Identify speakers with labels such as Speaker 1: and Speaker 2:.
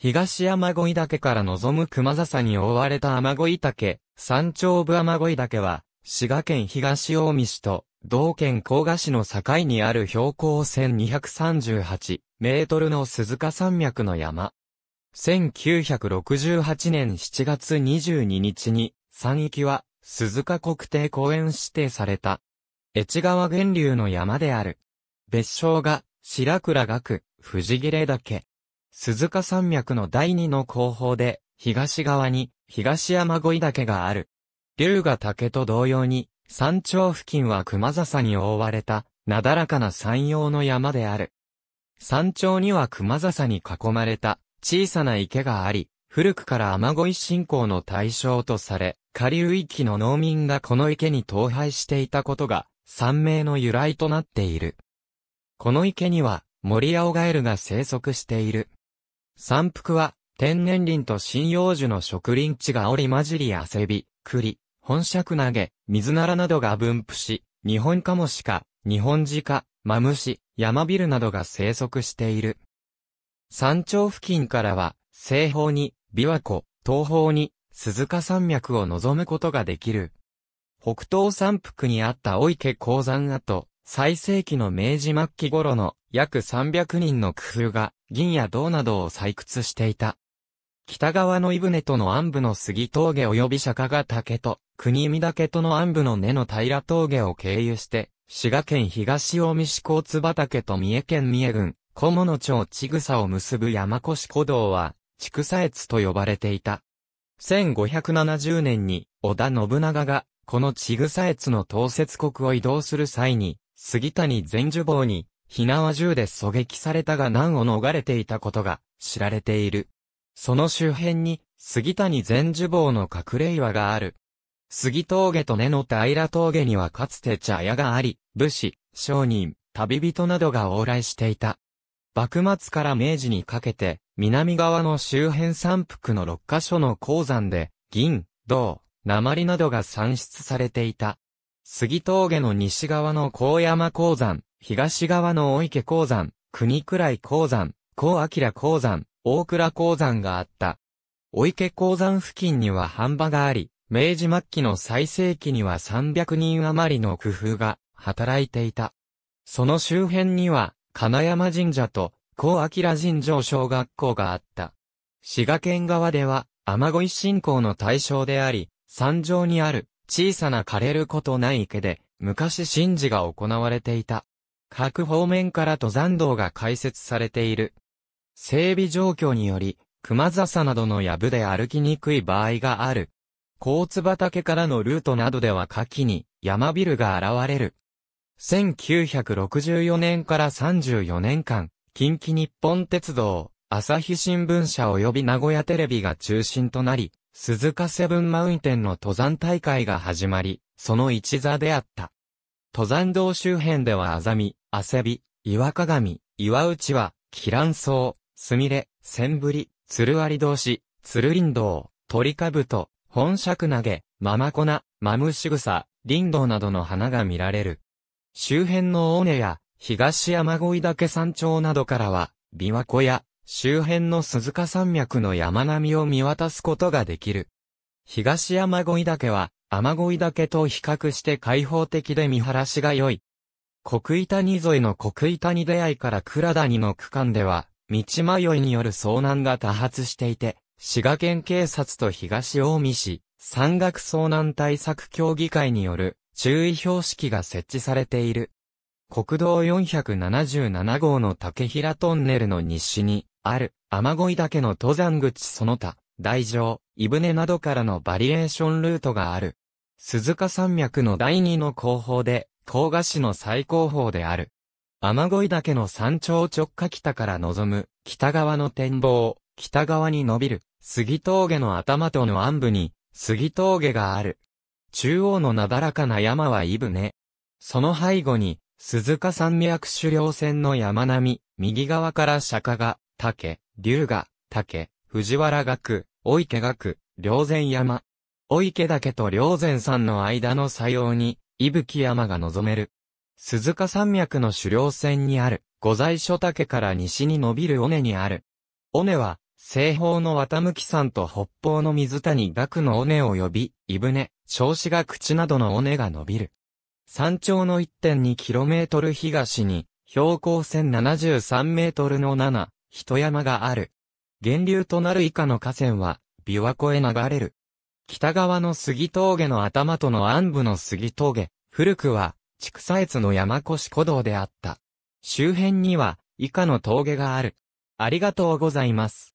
Speaker 1: 東山鯉岳から望む熊笹に覆われた天鯉岳、山頂部天鯉岳は、滋賀県東大見市と、道県甲賀市の境にある標高1238メートルの鈴鹿山脈の山。1968年7月22日に、山域は、鈴鹿国定公園指定された。越川源流の山である。別称が、白倉岳、藤切岳。鈴鹿山脈の第二の後方で、東側に、東山越岳がある。龍ヶ岳と同様に、山頂付近は熊笹に覆われた、なだらかな山陽の山である。山頂には熊笹に囲まれた、小さな池があり、古くから雨乞い信仰の対象とされ、下流域の農民がこの池に投廃していたことが、山名の由来となっている。この池には、森青ガエルが生息している。山腹は、天然林と針葉樹の植林地が織り混じり汗び、栗、本尺投げ、水ならなどが分布し、日本カモシカ、日本カ、マムシ、マビルなどが生息している。山頂付近からは、西方に、琵琶湖、東方に、鈴鹿山脈を望むことができる。北東山腹にあった老池鉱山跡、最盛期の明治末期頃の約300人の工夫が銀や銅などを採掘していた。北側の伊船との暗部の杉峠及び釈迦ヶ岳と国見岳との暗部の根の平峠を経由して、滋賀県東大見市交津畑と三重県三重郡、小物町千草を結ぶ山越古道は、畜草越と呼ばれていた。1570年に、織田信長が、この千草越の東節国を移動する際に、杉谷前樹坊に、ひな銃で狙撃されたが難を逃れていたことが知られている。その周辺に、杉谷前樹坊の隠れ岩がある。杉峠と根の平峠にはかつて茶屋があり、武士、商人、旅人などが往来していた。幕末から明治にかけて、南側の周辺山腹の6カ所の鉱山で、銀、銅、鉛などが産出されていた。杉峠の西側の高山鉱山、東側の大池鉱山、国倉井鉱山、高明鉱山、大倉鉱山があった。大池鉱山付近には半場があり、明治末期の最盛期には300人余りの工夫が働いていた。その周辺には、金山神社と高明神城小学校があった。滋賀県側では、雨乞い信仰の対象であり、山上にある小さな枯れることない池で、昔神事が行われていた。各方面から登山道が開設されている。整備状況により、熊笹などの藪で歩きにくい場合がある。甲津畑からのルートなどでは夏季に山ビルが現れる。1964年から34年間、近畿日本鉄道、朝日新聞社及び名古屋テレビが中心となり、鈴鹿セブンマウンテンの登山大会が始まり、その一座であった。登山道周辺ではアザミ、アセビ、岩鏡、岩内は、キランソウ、スミレ、センブリ、ツルアリ同士、ツルリンドウ、トリカブト、本尺投げ、ママコナ、マムシグサ、リンドウなどの花が見られる。周辺の尾根や、東山小井岳山頂などからは、琵琶湖や、周辺の鈴鹿山脈の山並みを見渡すことができる。東山越岳は、雨越岳と比較して開放的で見晴らしが良い。国井谷沿いの国井谷出会いから倉谷の区間では、道迷いによる遭難が多発していて、滋賀県警察と東大見市、山岳遭難対策協議会による注意標識が設置されている。国道477号の竹平トンネルの西に、ある、雨乞い岳の登山口その他、大城、伊船などからのバリエーションルートがある。鈴鹿山脈の第二の後方で、甲賀市の最高峰である。雨乞い岳の山頂直下北から望む、北側の展望、北側に伸びる、杉峠の頭との暗部に、杉峠がある。中央のなだらかな山はぶね。その背後に、鈴鹿山脈狩猟船の山並み、右側から釈迦が、竹、龍河、竹、藤原学、お池学、両前山。お池岳と両前山の間の作用に、伊吹山が望める。鈴鹿山脈の狩猟線にある、御在所岳から西に伸びる尾根にある。尾根は、西方の綿向山と北方の水谷岳の尾根を呼び、伊船、調子が口などの尾根が伸びる。山頂の 1.2km 東に、標高 1073m の7、人山がある。源流となる以下の河川は、琵琶湖へ流れる。北側の杉峠の頭との暗部の杉峠、古くは、畜産越の山越古道であった。周辺には、以下の峠がある。ありがとうございます。